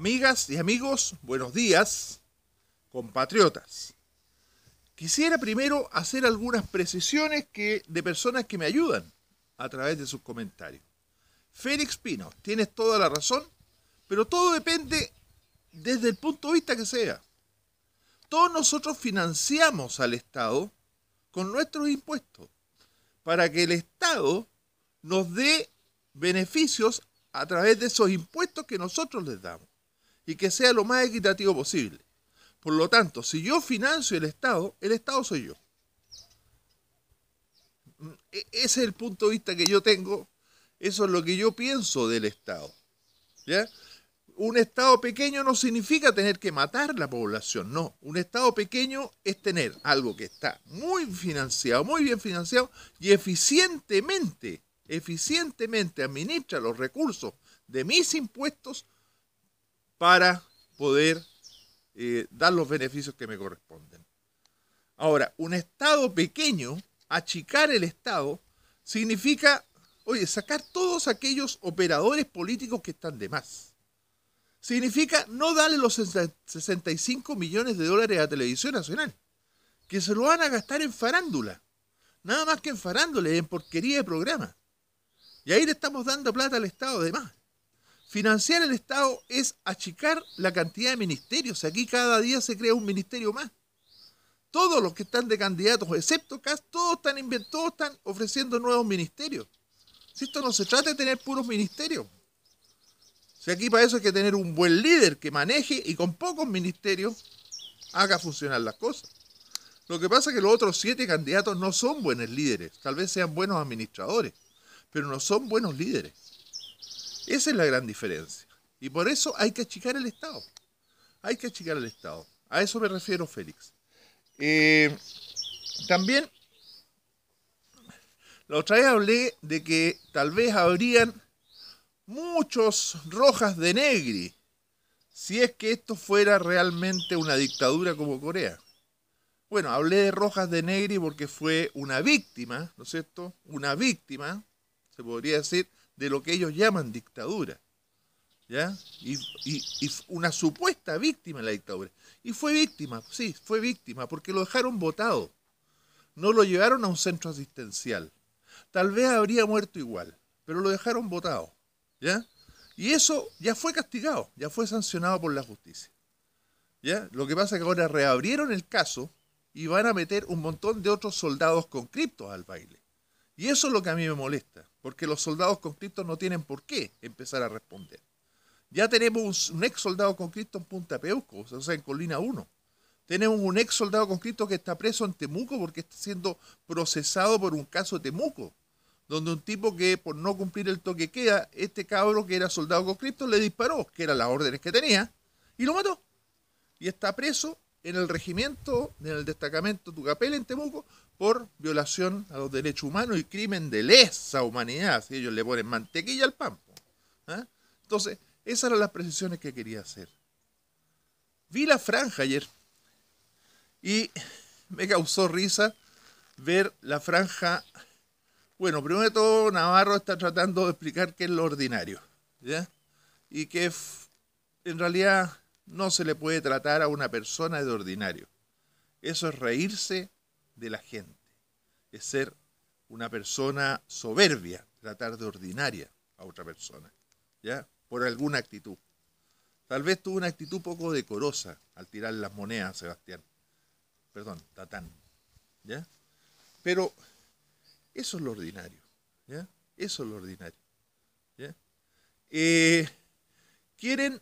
Amigas y amigos, buenos días, compatriotas. Quisiera primero hacer algunas precisiones que, de personas que me ayudan a través de sus comentarios. Félix Pino, tienes toda la razón, pero todo depende desde el punto de vista que sea. Todos nosotros financiamos al Estado con nuestros impuestos para que el Estado nos dé beneficios a través de esos impuestos que nosotros les damos y que sea lo más equitativo posible. Por lo tanto, si yo financio el Estado, el Estado soy yo. E, ese es el punto de vista que yo tengo, eso es lo que yo pienso del Estado. Un Estado pequeño no significa tener que matar la población, no. Un Estado pequeño es tener algo que está muy financiado, muy bien financiado y eficientemente, eficientemente administra los recursos de mis impuestos para poder eh, dar los beneficios que me corresponden. Ahora, un Estado pequeño, achicar el Estado, significa, oye, sacar todos aquellos operadores políticos que están de más. Significa no darle los 65 millones de dólares a Televisión Nacional, que se lo van a gastar en farándula. Nada más que en farándula, en porquería de programa. Y ahí le estamos dando plata al Estado de más. Financiar el Estado es achicar la cantidad de ministerios. Aquí cada día se crea un ministerio más. Todos los que están de candidatos, excepto Cas, todos están, todos están ofreciendo nuevos ministerios. Si esto no se trata de tener puros ministerios. Si aquí para eso hay que tener un buen líder que maneje y con pocos ministerios haga funcionar las cosas. Lo que pasa es que los otros siete candidatos no son buenos líderes. Tal vez sean buenos administradores, pero no son buenos líderes. Esa es la gran diferencia. Y por eso hay que achicar el Estado. Hay que achicar el Estado. A eso me refiero, Félix. Eh, también, la otra vez hablé de que tal vez habrían muchos rojas de negri si es que esto fuera realmente una dictadura como Corea. Bueno, hablé de Rojas de Negri porque fue una víctima, ¿no es cierto? Una víctima, se podría decir, de lo que ellos llaman dictadura. ¿Ya? Y, una supuesta víctima de la dictadura. Y fue víctima, sí, fue víctima, porque lo dejaron votado. No lo llevaron a un centro asistencial. Tal vez habría muerto igual, pero lo dejaron votado. ¿Ya? Y eso ya fue castigado, ya fue sancionado por la justicia. ¿Ya? Lo que pasa es que ahora reabrieron el caso y van a meter un montón de otros soldados conscriptos al baile. Y eso es lo que a mí me molesta porque los soldados conscriptos no tienen por qué empezar a responder. Ya tenemos un, ex soldado con en Punta Peuco, o sea, en Colina 1. Tenemos un ex soldado con que está preso en Temuco porque está siendo procesado por un caso de Temuco, donde un tipo que por no cumplir el toque queda, este cabro que era soldado conscripto le disparó, que eran las órdenes que tenía, y lo mató. Y está preso en el regimiento, en el destacamento Tucapel en Temuco, por violación a los derechos humanos y crimen de lesa humanidad, si ellos le ponen mantequilla al pan. ¿ah? Entonces, esas eran las precisiones que quería hacer. Vi la franja ayer y me causó risa ver la franja. Bueno, primero de todo, Navarro está tratando de explicar qué es lo ordinario, Y que en realidad no se le puede tratar a una persona de ordinario. Eso es reírse de la gente. Es ser una persona soberbia, tratar de ordinaria a otra persona, ¿ya? Por alguna actitud. Tal vez tuvo una actitud poco decorosa al tirar las monedas, Sebastián. Perdón, Tatán. ¿Ya? Pero eso es lo ordinario. ¿Ya? Eso es lo ordinario. ¿ya? Eh, quieren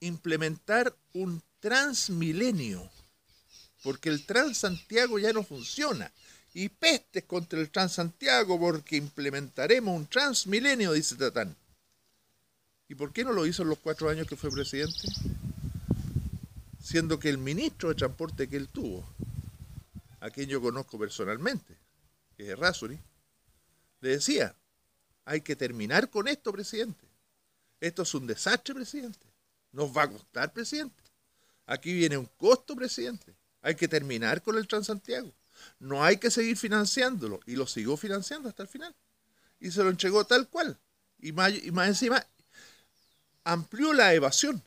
implementar un transmilenio porque el Transantiago ya no funciona. Y pestes contra el Transantiago porque implementaremos un transmilenio, dice Tatán. ¿Y por qué no lo hizo en los cuatro años que fue presidente? Siendo que el ministro de Transporte que él tuvo, a quien yo conozco personalmente, que es Razuri, le decía, hay que terminar con esto, presidente. Esto es un desastre, presidente. Nos va a costar, presidente. Aquí viene un costo, presidente. Hay que terminar con el Transantiago. No hay que seguir financiándolo. Y lo siguió financiando hasta el final. Y se lo entregó tal cual. Y más, y más encima, amplió la evasión.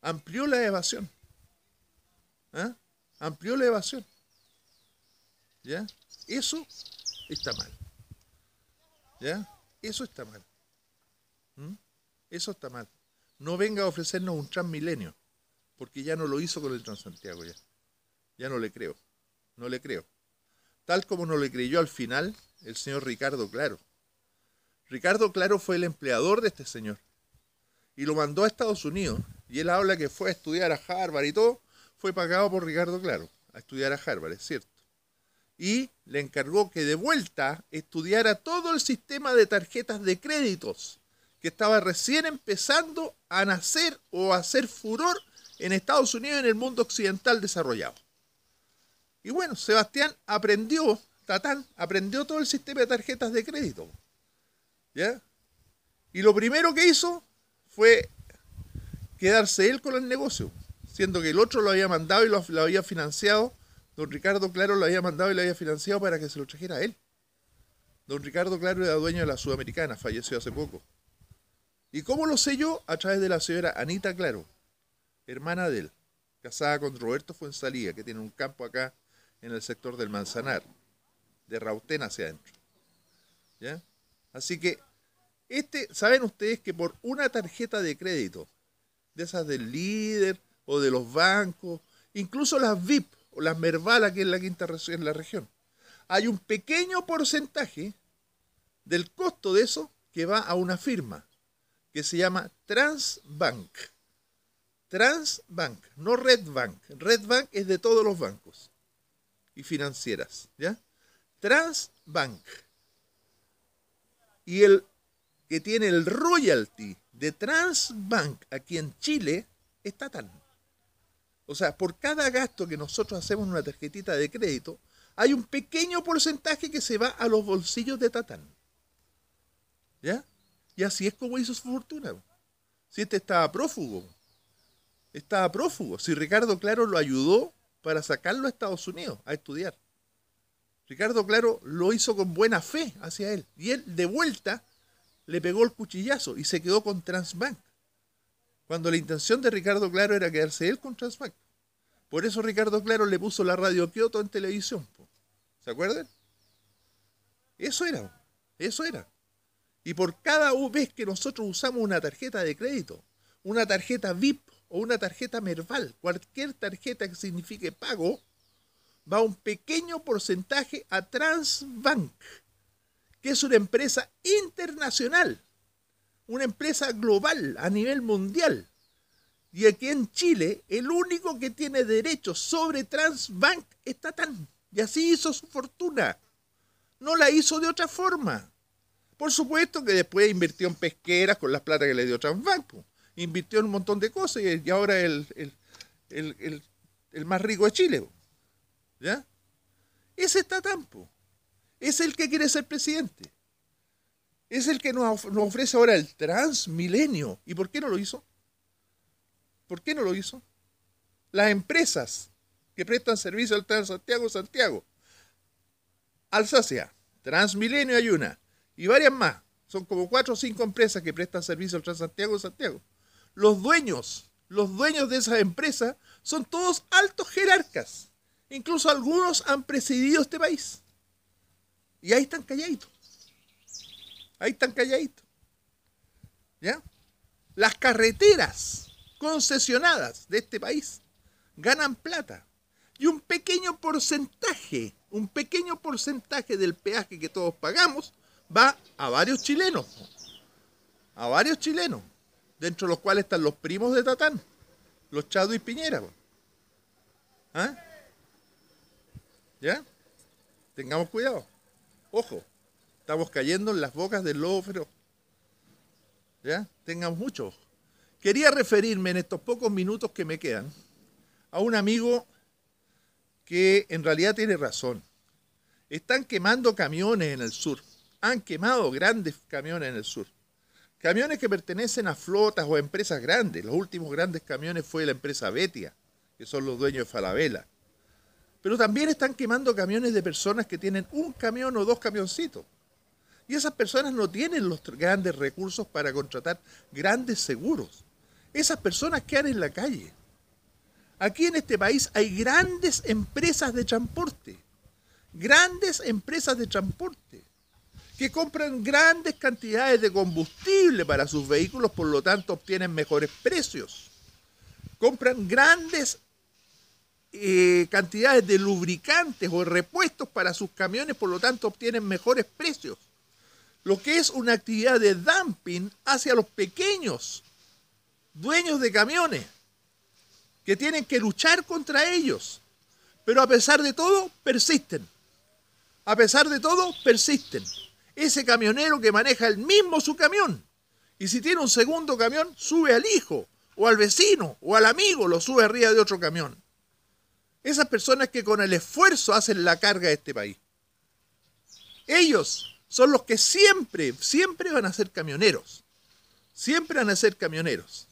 Amplió la evasión. ¿Ah? Amplió la evasión. ¿Ya? Eso está mal. ¿Ya? Eso está mal. ¿Mm? Eso está mal. No venga a ofrecernos un transmilenio, porque ya no lo hizo con el Transantiago ya. Ya no le creo, no le creo. Tal como no le creyó al final el señor Ricardo Claro. Ricardo Claro fue el empleador de este señor y lo mandó a Estados Unidos. Y él habla que fue a estudiar a Harvard y todo, fue pagado por Ricardo Claro a estudiar a Harvard, es cierto. Y le encargó que de vuelta estudiara todo el sistema de tarjetas de créditos que estaba recién empezando a nacer o a hacer furor en Estados Unidos y en el mundo occidental desarrollado. Y bueno, Sebastián aprendió, Tatán, aprendió todo el sistema de tarjetas de crédito. ¿Ya? Y lo primero que hizo fue quedarse él con el negocio, siendo que el otro lo había mandado y lo, había financiado. Don Ricardo Claro lo había mandado y lo había financiado para que se lo trajera a él. Don Ricardo Claro era dueño de la Sudamericana, falleció hace poco. ¿Y cómo lo sé yo? A través de la señora Anita Claro, hermana de él, casada con Roberto Fuensalía, que tiene un campo acá en el sector del Manzanar, de Rautén hacia adentro. ¿Ya? Así que, este, saben ustedes que por una tarjeta de crédito, de esas del líder o de los bancos, incluso las VIP o las Mervala, que es la quinta en la región, hay un pequeño porcentaje del costo de eso que va a una firma que se llama Transbank. Transbank, no Redbank. Redbank es de todos los bancos y financieras. ¿ya? Transbank. Y el que tiene el royalty de Transbank aquí en Chile está Tatán. O sea, por cada gasto que nosotros hacemos en una tarjetita de crédito, hay un pequeño porcentaje que se va a los bolsillos de Tatán. ¿Ya? Y así es como hizo su fortuna. Si este estaba prófugo, estaba prófugo. Si Ricardo Claro lo ayudó para sacarlo a Estados Unidos a estudiar. Ricardo Claro lo hizo con buena fe hacia él. Y él, de vuelta, le pegó el cuchillazo y se quedó con Transbank. Cuando la intención de Ricardo Claro era quedarse él con Transbank. Por eso Ricardo Claro le puso la radio Kioto en televisión. ¿Se acuerdan? Eso era. Eso era. Y por cada vez que nosotros usamos una tarjeta de crédito, una tarjeta VIP o una tarjeta Merval, cualquier tarjeta que signifique pago, va un pequeño porcentaje a Transbank, que es una empresa internacional, una empresa global a nivel mundial. Y aquí en Chile, el único que tiene derechos sobre Transbank está tan... Y así hizo su fortuna. No la hizo de otra forma. Por supuesto que después invirtió en pesqueras con las plata que le dio Transbank invirtió en un montón de cosas y, ahora el, el, más rico de Chile. ¿Ya? Ese está Tampo. Es el que quiere ser presidente. Es el que nos, nos ofrece ahora el transmilenio. ¿Y por qué no lo hizo? ¿Por qué no lo hizo? Las empresas que prestan servicio al Transantiago, Santiago. Alsacia, Transmilenio hay una, y varias más. Son como cuatro o cinco empresas que prestan servicio al Transantiago, Santiago los dueños, los dueños de esas empresas son todos altos jerarcas. Incluso algunos han presidido este país. Y ahí están calladitos. Ahí están calladitos. ¿Ya? Las carreteras concesionadas de este país ganan plata. Y un pequeño porcentaje, un pequeño porcentaje del peaje que todos pagamos va a varios chilenos. A varios chilenos dentro de los cuales están los primos de Tatán, los Chado y Piñera. ¿Ah? ¿Ya? Tengamos cuidado. Ojo, estamos cayendo en las bocas del lobo feroz. ¿Ya? Tengamos mucho ojo. Quería referirme en estos pocos minutos que me quedan a un amigo que en realidad tiene razón. Están quemando camiones en el sur. Han quemado grandes camiones en el sur. Camiones que pertenecen a flotas o a empresas grandes. Los últimos grandes camiones fue la empresa Betia, que son los dueños de Falabella. Pero también están quemando camiones de personas que tienen un camión o dos camioncitos. Y esas personas no tienen los grandes recursos para contratar grandes seguros. Esas personas quedan en la calle. Aquí en este país hay grandes empresas de transporte. Grandes empresas de transporte que compran grandes cantidades de combustible para sus vehículos, por lo tanto obtienen mejores precios. Compran grandes eh, cantidades de lubricantes o repuestos para sus camiones, por lo tanto obtienen mejores precios. Lo que es una actividad de dumping hacia los pequeños dueños de camiones, que tienen que luchar contra ellos, pero a pesar de todo persisten. A pesar de todo persisten ese camionero que maneja el mismo su camión. Y si tiene un segundo camión, sube al hijo, o al vecino, o al amigo, lo sube arriba de otro camión. Esas personas que con el esfuerzo hacen la carga de este país. Ellos son los que siempre, siempre van a ser camioneros. Siempre van a ser camioneros.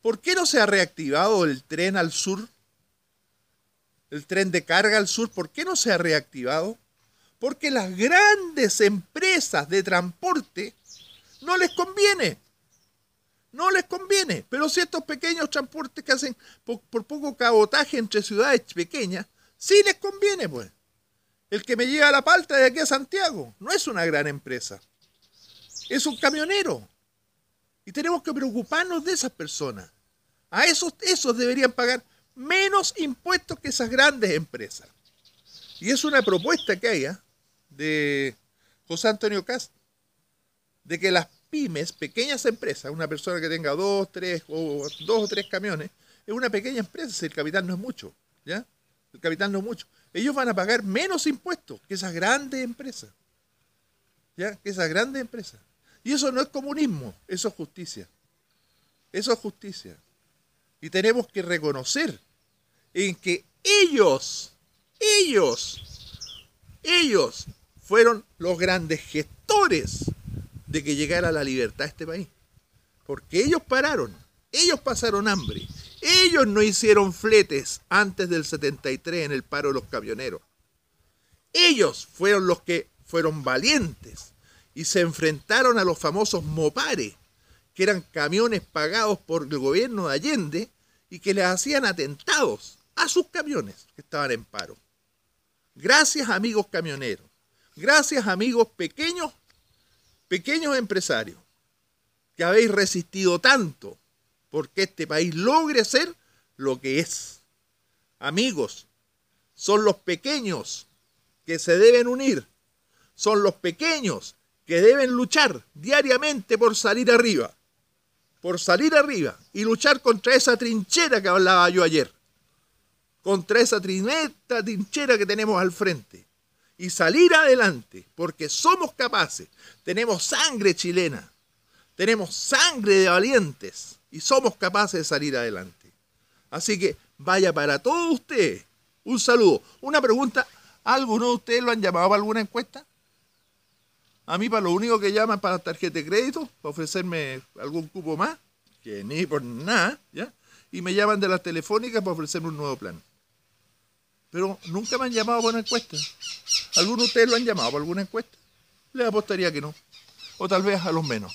¿Por qué no se ha reactivado el tren al sur? El tren de carga al sur, ¿por qué no se ha reactivado? porque las grandes empresas de transporte no les conviene. No les conviene. Pero si estos pequeños transportes que hacen por, poco cabotaje entre ciudades pequeñas, sí les conviene, pues. El que me lleva a la palta de aquí a Santiago no es una gran empresa. Es un camionero. Y tenemos que preocuparnos de esas personas. A esos, esos deberían pagar menos impuestos que esas grandes empresas. Y es una propuesta que haya. ¿ah? de José Antonio Cast, de que las pymes, pequeñas empresas, una persona que tenga dos, tres, o dos o tres camiones, es una pequeña empresa, si el capital no es mucho, ¿ya? El capital no es mucho. Ellos van a pagar menos impuestos que esas grandes empresas, ¿ya? Que esas grandes empresas. Y eso no es comunismo, eso es justicia. Eso es justicia. Y tenemos que reconocer en que ellos, ellos ellos fueron los grandes gestores de que llegara la libertad a este país. Porque ellos pararon, ellos pasaron hambre, ellos no hicieron fletes antes del 73 en el paro de los camioneros. Ellos fueron los que fueron valientes y se enfrentaron a los famosos mopares, que eran camiones pagados por el gobierno de Allende y que les hacían atentados a sus camiones que estaban en paro. Gracias amigos camioneros, gracias amigos pequeños, pequeños empresarios, que habéis resistido tanto porque este país logre ser lo que es. Amigos, son los pequeños que se deben unir, son los pequeños que deben luchar diariamente por salir arriba, por salir arriba y luchar contra esa trinchera que hablaba yo ayer contra esa trineta tinchera que tenemos al frente y salir adelante, porque somos capaces. Tenemos sangre chilena, tenemos sangre de valientes y somos capaces de salir adelante. Así que vaya para todos ustedes. Un saludo. Una pregunta, ¿alguno de ustedes lo han llamado para alguna encuesta? A mí para lo único que llaman para tarjeta de crédito, para ofrecerme algún cupo más, que ni por nada, ¿ya? Y me llaman de las telefónicas para ofrecerme un nuevo plan pero nunca me han llamado para una encuesta. ¿Alguno de ustedes lo han llamado para alguna encuesta? Les apostaría que no. O tal vez a los menos.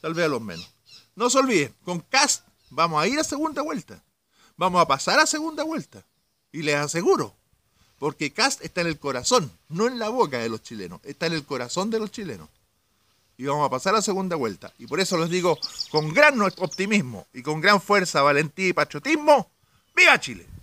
Tal vez a los menos. No se olviden, con Cast vamos a ir a segunda vuelta. Vamos a pasar a segunda vuelta. Y les aseguro, porque Cast está en el corazón, no en la boca de los chilenos, está en el corazón de los chilenos. Y vamos a pasar a segunda vuelta. Y por eso les digo con gran optimismo y con gran fuerza, valentía y patriotismo, ¡viva Chile!